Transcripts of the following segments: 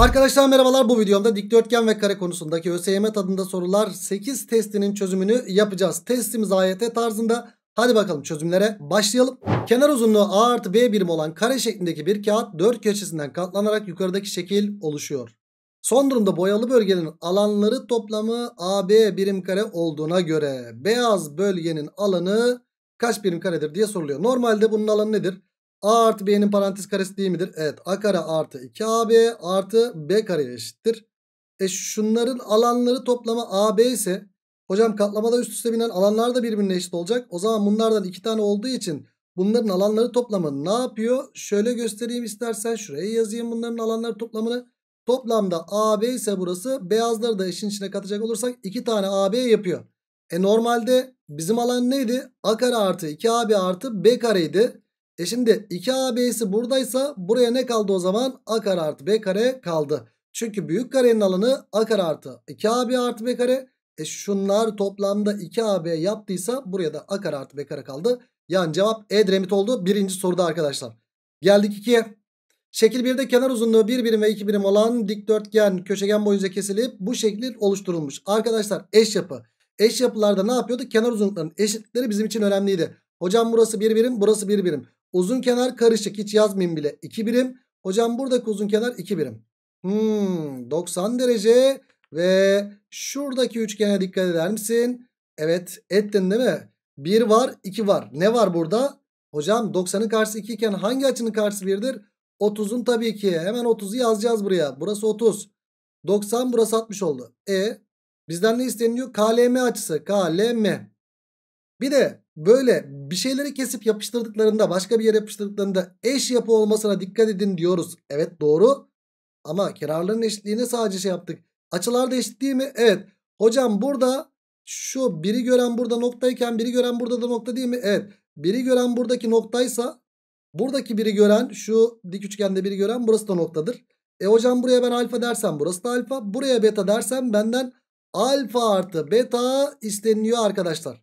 Arkadaşlar merhabalar bu videomda dikdörtgen ve kare konusundaki ÖSYM tadında sorular 8 testinin çözümünü yapacağız. Testimiz AYT tarzında hadi bakalım çözümlere başlayalım. Kenar uzunluğu A artı B birim olan kare şeklindeki bir kağıt 4 köşesinden katlanarak yukarıdaki şekil oluşuyor. Son durumda boyalı bölgenin alanları toplamı AB birim kare olduğuna göre beyaz bölgenin alanı kaç birim karedir diye soruluyor. Normalde bunun alanı nedir? A artı B'nin parantez karesi değil midir? Evet A kare artı 2AB artı B kare eşittir. E şunların alanları toplama AB ise hocam katlamada üst üste binen alanlar da birbirine eşit olacak. O zaman bunlardan iki tane olduğu için bunların alanları toplamı ne yapıyor? Şöyle göstereyim istersen şuraya yazayım bunların alanları toplamını. Toplamda AB ise burası beyazları da işin içine katacak olursak iki tane AB yapıyor. E normalde bizim alan neydi? A kare artı 2AB artı B kareydi. E şimdi 2AB'si buradaysa buraya ne kaldı o zaman? A kare artı B kare kaldı. Çünkü büyük karenin alanı A kare artı 2AB artı B kare. E şunlar toplamda 2AB yaptıysa buraya da A kare artı B kare kaldı. Yani cevap E dremit oldu. Birinci soruda arkadaşlar. Geldik 2'ye. Şekil 1'de kenar uzunluğu 1 birim ve 2 birim olan dikdörtgen köşegen boyunca kesilip bu şekil oluşturulmuş. Arkadaşlar eş yapı. Eş yapılarda ne yapıyordu? Kenar uzunluklarının eşitleri bizim için önemliydi. Hocam burası 1 birim burası 1 birim. Uzun kenar karışık hiç yazmayayım bile 2 birim. Hocam buradaki uzun kenar 2 birim. Hmm, 90 derece ve şuradaki üçgene dikkat eder misin? Evet ettin değil mi? 1 var 2 var. Ne var burada? Hocam 90'ın karşısı 2 iken hangi açının karşısı 1'dir? 30'un tabii ki. Hemen 30'u yazacağız buraya. Burası 30. 90 burası 60 oldu. E bizden ne isteniyor? KLM açısı. KLM. Bir de böyle bir şeyleri kesip yapıştırdıklarında başka bir yere yapıştırdıklarında eş yapı olmasına dikkat edin diyoruz. Evet doğru ama kenarların eşitliğine sadece şey yaptık. Açılar da eşit değil mi? Evet. Hocam burada şu biri gören burada noktayken biri gören burada da nokta değil mi? Evet. Biri gören buradaki noktaysa buradaki biri gören şu dik üçgende biri gören burası da noktadır. E hocam buraya ben alfa dersem burası da alfa. Buraya beta dersem benden alfa artı beta isteniliyor arkadaşlar.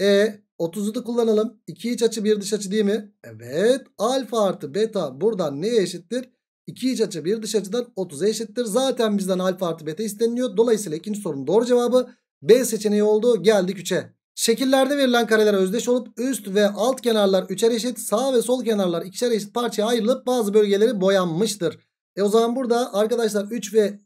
E 30'u da kullanalım. 2 iç açı 1 dış açı değil mi? Evet. Alfa artı beta buradan neye eşittir? 2 iç açı 1 dış açıdan 30'a eşittir. Zaten bizden alfa artı beta isteniliyor. Dolayısıyla ikinci sorunun doğru cevabı B seçeneği oldu. Geldik 3'e. Şekillerde verilen kareler özdeş olup üst ve alt kenarlar 3'er eşit, sağ ve sol kenarlar 2'şer eşit parçaya ayrılıp bazı bölgeleri boyanmıştır. E o zaman burada arkadaşlar 3 ve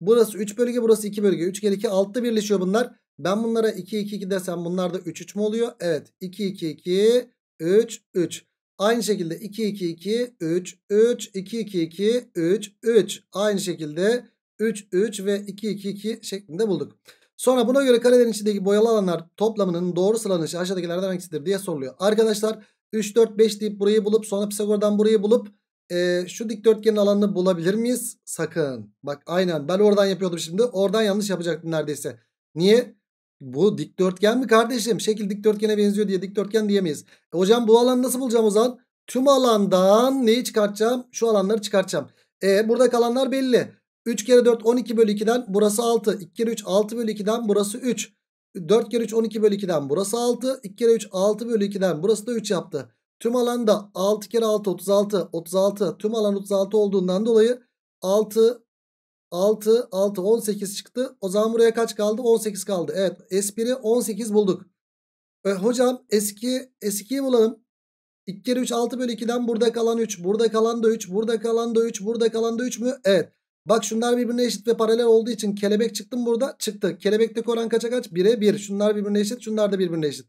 burası 3 bölge burası 2 bölge 3 kere 2 altta birleşiyor bunlar. Ben bunlara 2 2 2 desem bunlar da 3 3 mü oluyor? Evet 2 2 2 3 3. Aynı şekilde 2 2 2 3 3 2 2 2 3 3. Aynı şekilde 3 3 ve 2 2 2 şeklinde bulduk. Sonra buna göre karelerin içindeki boyalı alanlar toplamının doğru sıralanışı aşağıdakilerden hangisidir diye soruluyor. Arkadaşlar 3 4 5 deyip burayı bulup sonra Pisagor'dan burayı bulup e, şu dikdörtgenin alanını bulabilir miyiz? Sakın. Bak aynen ben oradan yapıyordum şimdi. Oradan yanlış yapacaktım neredeyse. Niye? bu dikdörtgen mi kardeşim? Şekil dikdörtgene benziyor diye dikdörtgen diyemeyiz. E hocam bu alanı nasıl bulacağım o zaman? Tüm alandan neyi çıkartacağım? Şu alanları çıkartacağım. E burada kalanlar belli. 3 kere 4 12 bölü 2'den burası 6. 2 kere 3 6 bölü 2'den burası 3. 4 kere 3 12 bölü 2'den burası 6. 2 kere 3 6 bölü 2'den burası da 3 yaptı. Tüm alanda 6 kere 6 36. 36 tüm alan 36 olduğundan dolayı 6 6, 6, 18 çıktı. O zaman buraya kaç kaldı? 18 kaldı. Evet S1'i 18 bulduk. E, hocam eski, eskiyi bulalım. 2 kere 3 6 bölü 2'den burada kalan 3. Burada kalan da 3. Burada kalan da 3. Burada kalan da 3 mü? Evet. Bak şunlar birbirine eşit ve paralel olduğu için kelebek çıktım burada çıktı. Kelebekteki oran kaça kaç? 1'e 1. Şunlar birbirine eşit. Şunlar da birbirine eşit.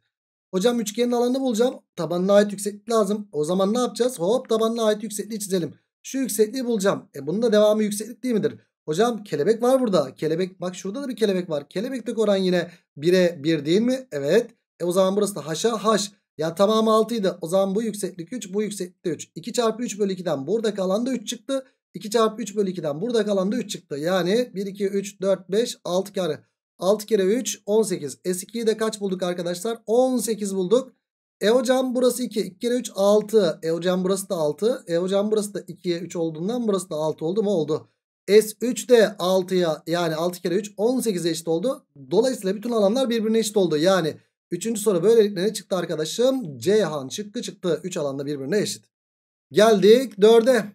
Hocam üçgenin alanını bulacağım. Tabanına ait yükseklik lazım. O zaman ne yapacağız? Hop tabanına ait yüksekliği çizelim. Şu yüksekliği bulacağım. E bunun da devamı yükseklik değil midir? Hocam kelebek var burada. Kelebek bak şurada da bir kelebek var. Kelebekteki oran yine 1'e 1 değil mi? Evet. E o zaman burası da haşa haş. Ya tamamı 6 idi. O zaman bu yükseklik 3 bu yükseklik de 3. 2 çarpı 3 bölü 2'den kalan da 3 çıktı. 2 çarpı 3 bölü 2'den kalan da 3 çıktı. Yani 1 2 3 4 5 6 kare. 6 kere 3 18. S2'yi de kaç bulduk arkadaşlar? 18 bulduk. E hocam burası 2. 2 kere 3 6. E hocam burası da 6. E hocam burası da 2'ye 3 olduğundan burası da 6 oldu mu? Oldu. S3 de 6'ya yani 6 kere 3 18'e eşit oldu. Dolayısıyla bütün alanlar birbirine eşit oldu. Yani 3. soru böylelikle ne çıktı arkadaşım? Ceyhan şıkkı çıktı. 3 alanda birbirine eşit. Geldik 4'e.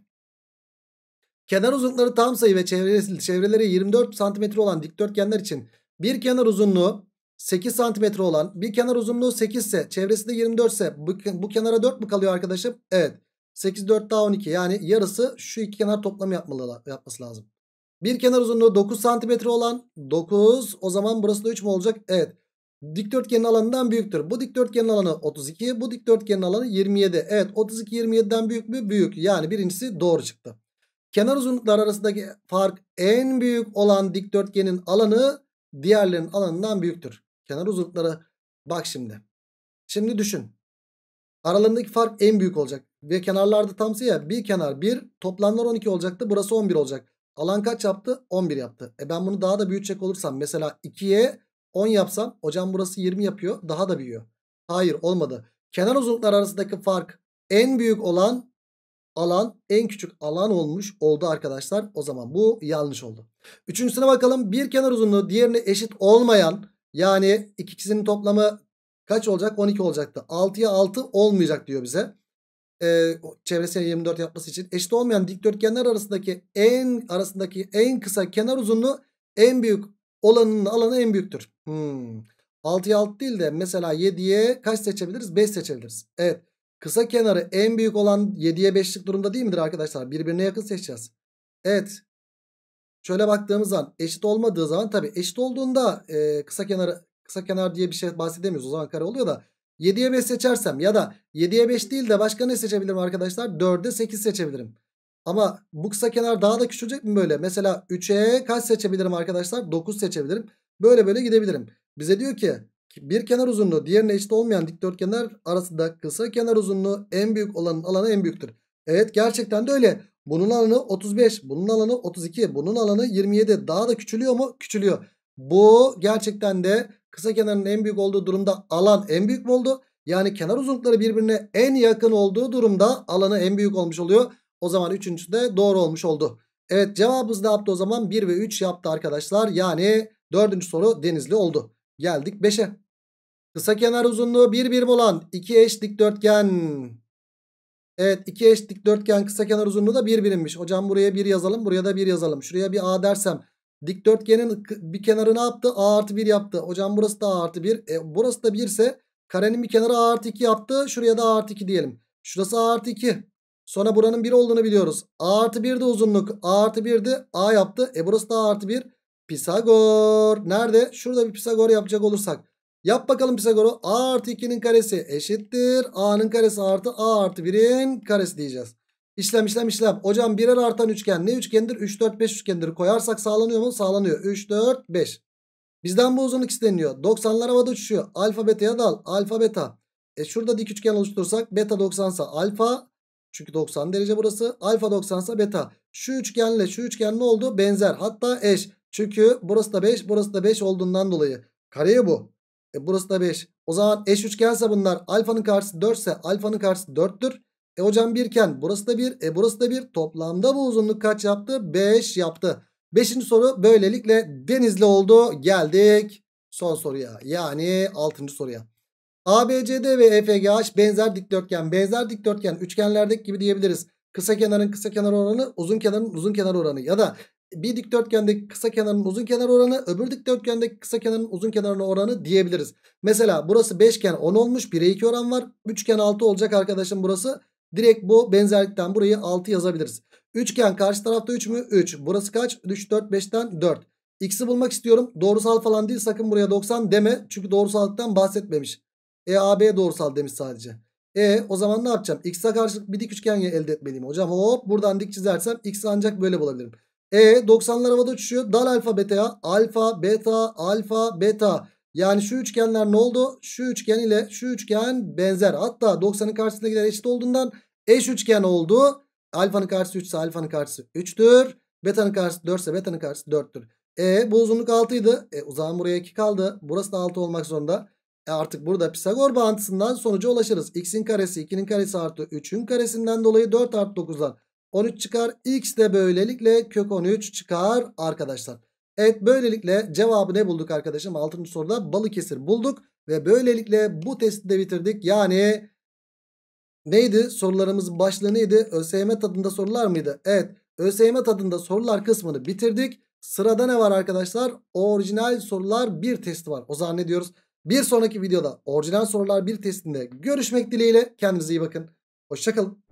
Kenar uzunlukları tam sayı ve çevreleri, çevreleri 24 cm olan dikdörtgenler için bir kenar uzunluğu 8 cm olan bir kenar uzunluğu 8 ise çevresi de 24 ise bu, bu kenara 4 mü kalıyor arkadaşım? Evet. 8 4 daha 12 yani yarısı şu iki kenar toplamı yapmalı, yapması lazım. Bir kenar uzunluğu 9 cm olan 9 o zaman burası da 3 mü olacak? Evet. Dikdörtgenin alanından büyüktür. Bu dikdörtgenin alanı 32. Bu dikdörtgenin alanı 27. Evet 32 27'den büyük mü? Büyük. Yani birincisi doğru çıktı. Kenar uzunluklar arasındaki fark en büyük olan dikdörtgenin alanı diğerlerinin alanından büyüktür. Kenar uzunlukları bak şimdi. Şimdi düşün. Aralarındaki fark en büyük olacak. Ve kenarlarda tamsı ya bir kenar 1 toplamlar 12 olacaktı burası 11 olacak. Alan kaç yaptı? 11 yaptı. E ben bunu daha da büyütecek olursam mesela 2'ye 10 yapsam hocam burası 20 yapıyor daha da büyüyor. Hayır olmadı. Kenar uzunluklar arasındaki fark en büyük olan alan en küçük alan olmuş oldu arkadaşlar. O zaman bu yanlış oldu. Üçüncüsüne bakalım. Bir kenar uzunluğu diğerine eşit olmayan yani ikisinin toplamı kaç olacak? 12 olacaktı. 6'ya 6 olmayacak diyor bize. Ee, çevresine 24 yapması için. Eşit olmayan dikdörtgenler arasındaki en arasındaki en kısa kenar uzunluğu en büyük olanın alanı en büyüktür. Hmm. 6'ya 6 değil de mesela 7'ye kaç seçebiliriz? 5 seçebiliriz. Evet. Kısa kenarı en büyük olan 7'ye 5'lik durumda değil midir arkadaşlar? Birbirine yakın seçeceğiz. Evet. Şöyle baktığımız zaman eşit olmadığı zaman tabi eşit olduğunda e, kısa kenarı kısa kenar diye bir şey bahsedemiyoruz. O zaman kare oluyor da 7'ye 5 seçersem ya da 7'ye 5 değil de başka ne seçebilirim arkadaşlar? 4'e 8 seçebilirim. Ama bu kısa kenar daha da küçülecek mi böyle? Mesela 3'e kaç seçebilirim arkadaşlar? 9 seçebilirim. Böyle böyle gidebilirim. Bize diyor ki bir kenar uzunluğu diğerine eşit olmayan dikdörtgenler arasında kısa kenar uzunluğu en büyük olanın alanı en büyüktür. Evet gerçekten de öyle. Bunun alanı 35, bunun alanı 32, bunun alanı 27. Daha da küçülüyor mu? Küçülüyor. Bu gerçekten de Kısa kenarın en büyük olduğu durumda alan en büyük mü oldu? Yani kenar uzunlukları birbirine en yakın olduğu durumda alanı en büyük olmuş oluyor. O zaman üçüncü de doğru olmuş oldu. Evet cevabımız ne yaptı o zaman? 1 ve 3 yaptı arkadaşlar. Yani dördüncü soru denizli oldu. Geldik 5'e. Kısa kenar uzunluğu 1 birim olan 2 eş dikdörtgen. Evet 2 eş dikdörtgen kısa kenar uzunluğu da 1 bir birimmiş. Hocam buraya 1 yazalım buraya da 1 yazalım. Şuraya bir A dersem Dikdörtgenin bir kenarı ne yaptı? A artı 1 yaptı. Hocam burası da A artı 1. E, burası da 1 ise karenin bir kenarı A artı 2 yaptı. Şuraya da A artı 2 diyelim. Şurası A artı 2. Sonra buranın 1 olduğunu biliyoruz. A artı 1 de uzunluk. A artı 1 de A yaptı. E burası da A artı 1. Pisagor. Nerede? Şurada bir Pisagor yapacak olursak. Yap bakalım Pisagor'u. A artı 2'nin karesi eşittir. A'nın karesi artı A artı 1'in karesi diyeceğiz. İşlem işlem işlem. Hocam birer artan üçgen ne üçgendir? 3 4 5 üçgendir. Koyarsak sağlanıyor mu? Sağlanıyor. 3 4 5. Bizden bu uzunluk isteniyor. 90'lar havada uçuşuyor. Alfa beta'ya dal. Alfa beta. E şurada dik üçgen oluşturursak beta 90 ise alfa. Çünkü 90 derece burası. Alfa 90 ise beta. Şu üçgenle şu üçgen ne oldu? Benzer. Hatta eş. Çünkü burası da 5 burası da 5 olduğundan dolayı. Kareye bu. E burası da 5. O zaman eş üçgense bunlar alfanın karşısı 4 ise alfanın karşısı 4'tür. E hocam birken burası da bir. E burası da bir. Toplamda bu uzunluk kaç yaptı? 5 yaptı. Beşinci soru böylelikle denizli oldu. Geldik son soruya. Yani altıncı soruya. ABCD ve EFGH benzer dikdörtgen. Benzer dikdörtgen üçgenlerdeki gibi diyebiliriz. Kısa kenarın kısa kenar oranı, uzun kenarın uzun kenar oranı ya da bir dikdörtgendeki kısa kenarın uzun kenar oranı, öbür dikdörtgendeki kısa kenarın uzun kenarın oranı diyebiliriz. Mesela burası 5 iken 10 olmuş, 1'e 2 oran var. 3 iken 6 olacak arkadaşım burası. Direkt bu benzerlikten burayı 6 yazabiliriz. Üçgen karşı tarafta 3 mü? 3. Burası kaç? 3, 4, 5'ten 4. X'i bulmak istiyorum. Doğrusal falan değil sakın buraya 90 deme. Çünkü doğrusallıktan bahsetmemiş. E, A, B doğrusal demiş sadece. E o zaman ne yapacağım? X'e karşılık bir dik üçgen elde etmeliyim hocam. Hop buradan dik çizersem X ancak böyle bulabilirim. E 90'lar havada uçuşuyor. Dal alfa beta'ya alfa beta alfa beta yani şu üçgenler ne oldu? Şu üçgen ile şu üçgen benzer. Hatta 90'ın karşısındakiler eşit olduğundan eş üçgen oldu. Alfanın karşısı 3 ise alfanın karşısı 3'tür. Beta'nın karşısı 4 ise beta'nın karşısı 4'tür. E bu uzunluk 6 idi. E, o zaman buraya 2 kaldı. Burası da 6 olmak zorunda. E artık burada Pisagor bağıntısından sonuca ulaşırız. X'in karesi 2'nin karesi artı 3'ün karesinden dolayı 4 artı 9'dan 13 çıkar. X de böylelikle kök 13 çıkar arkadaşlar. Evet böylelikle cevabı ne bulduk arkadaşım? 6. soruda Balıkesir bulduk. Ve böylelikle bu testi de bitirdik. Yani neydi? sorularımız başlığı neydi? ÖSYM tadında sorular mıydı? Evet. ÖSYM tadında sorular kısmını bitirdik. Sırada ne var arkadaşlar? Orijinal sorular bir testi var. O zaman ne diyoruz? Bir sonraki videoda orijinal sorular bir testinde görüşmek dileğiyle. Kendinize iyi bakın. Hoşçakalın.